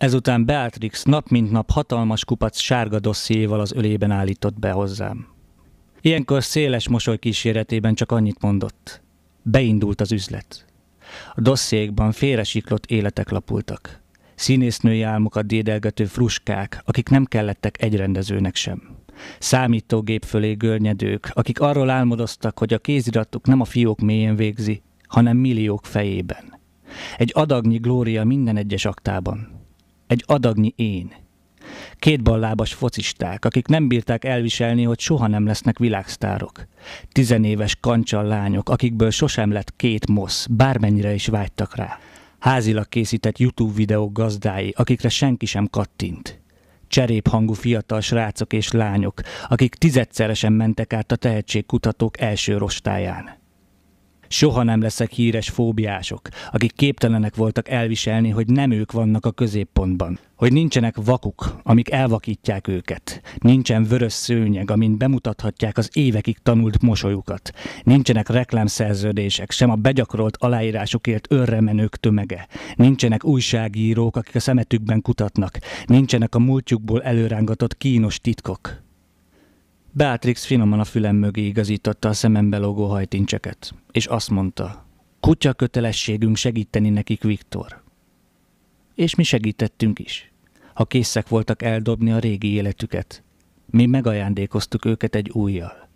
Ezután Beatrix nap mint nap hatalmas kupac sárga dossziéval az ölében állított be hozzám. Ilyenkor széles mosoly kíséretében csak annyit mondott. Beindult az üzlet. A dossziékban félresiklott életek lapultak. Színésznői álmokat dédelgető fruskák, akik nem kellettek egyrendezőnek sem. Számítógép fölé görnyedők, akik arról álmodoztak, hogy a kéziratuk nem a fiók mélyén végzi, hanem milliók fejében. Egy adagnyi glória minden egyes aktában egy adagnyi én. Két ballábas focisták, akik nem bírták elviselni, hogy soha nem lesznek világsztárok. Tizenéves kancsal lányok, akikből sosem lett két mosz, bármennyire is vágytak rá. Házilag készített YouTube videók gazdái, akikre senki sem kattint. Cseréphangú fiatal srácok és lányok, akik tizedszeresen mentek át a tehetségkutatók első rostáján. Soha nem leszek híres fóbiások, akik képtelenek voltak elviselni, hogy nem ők vannak a középpontban. Hogy nincsenek vakuk, amik elvakítják őket. Nincsen vörös szőnyeg, amin bemutathatják az évekig tanult mosolyukat. Nincsenek reklámszerződések, sem a begyakorolt aláírásukért menők tömege. Nincsenek újságírók, akik a szemetükben kutatnak. Nincsenek a múltjukból előrángatott kínos titkok. Beatrix finoman a fülem mögé igazította a szemembe lógó hajtincseket, és azt mondta, kutya kötelességünk segíteni nekik Viktor. És mi segítettünk is, ha készek voltak eldobni a régi életüket. Mi megajándékoztuk őket egy újjal.